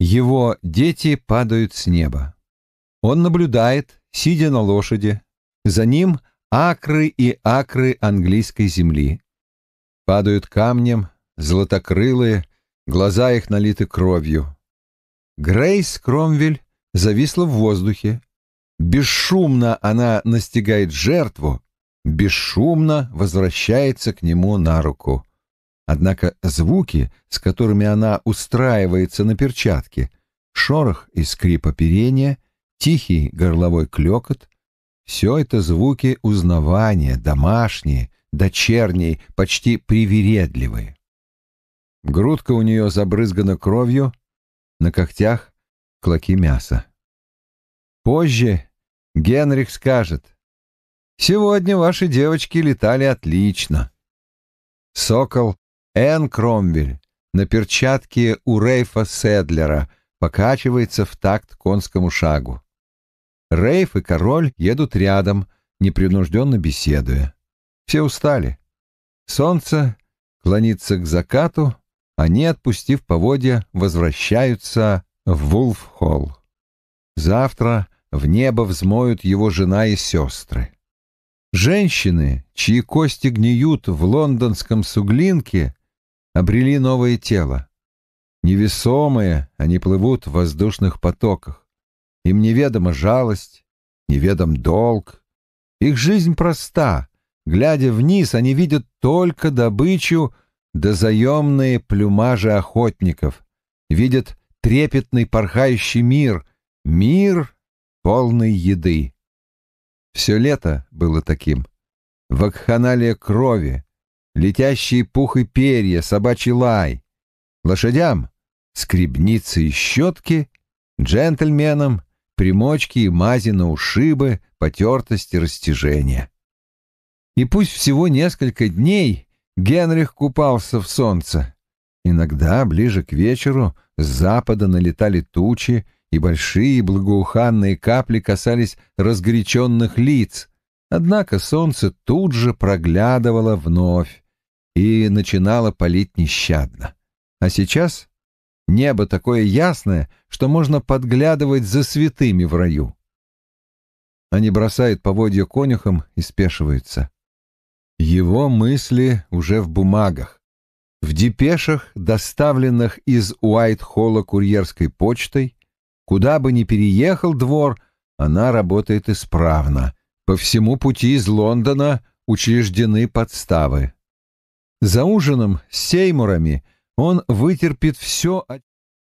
Его дети падают с неба. Он наблюдает, сидя на лошади. За ним акры и акры английской земли. Падают камнем, золотокрылые, глаза их налиты кровью. Грейс Кромвель зависла в воздухе. Бесшумно она настигает жертву, бесшумно возвращается к нему на руку. Однако звуки, с которыми она устраивается на перчатке, шорох и скрип оперения, тихий горловой клекот — все это звуки узнавания, домашние, дочерние, почти привередливые. Грудка у нее забрызгана кровью, на когтях — клоки мяса. Позже Генрих скажет, «Сегодня ваши девочки летали отлично». Сокол Энн Кромвель на перчатке у Рейфа Седлера покачивается в такт конскому шагу. Рейф и король едут рядом, непринужденно беседуя. Все устали. Солнце клонится к закату, они, отпустив поводья, возвращаются в Вулф-холл. Завтра в небо взмоют его жена и сестры. Женщины, чьи кости гниют в лондонском суглинке, обрели новое тело. Невесомые они плывут в воздушных потоках. Им неведома жалость, неведом долг. Их жизнь проста. Глядя вниз, они видят только добычу да заемные плюмажи охотников. Видят трепетный порхающий мир, мир полный еды. Все лето было таким. Вакханалия крови, летящие пух и перья, собачий лай. Лошадям — скребницы и щетки, джентльменам — примочки и мази на ушибы, потертости, растяжения. И пусть всего несколько дней Генрих купался в солнце. Иногда, ближе к вечеру, с запада налетали тучи, и большие благоуханные капли касались разгоряченных лиц, однако солнце тут же проглядывало вновь, и начинала палить нещадно. А сейчас небо такое ясное, что можно подглядывать за святыми в раю. Они бросают поводья конюхам и спешиваются. Его мысли уже в бумагах, в депешах, доставленных из Уайт-Холла курьерской почтой. Куда бы ни переехал двор, она работает исправно. По всему пути из Лондона учреждены подставы. За ужином с Сеймурами он вытерпит все, от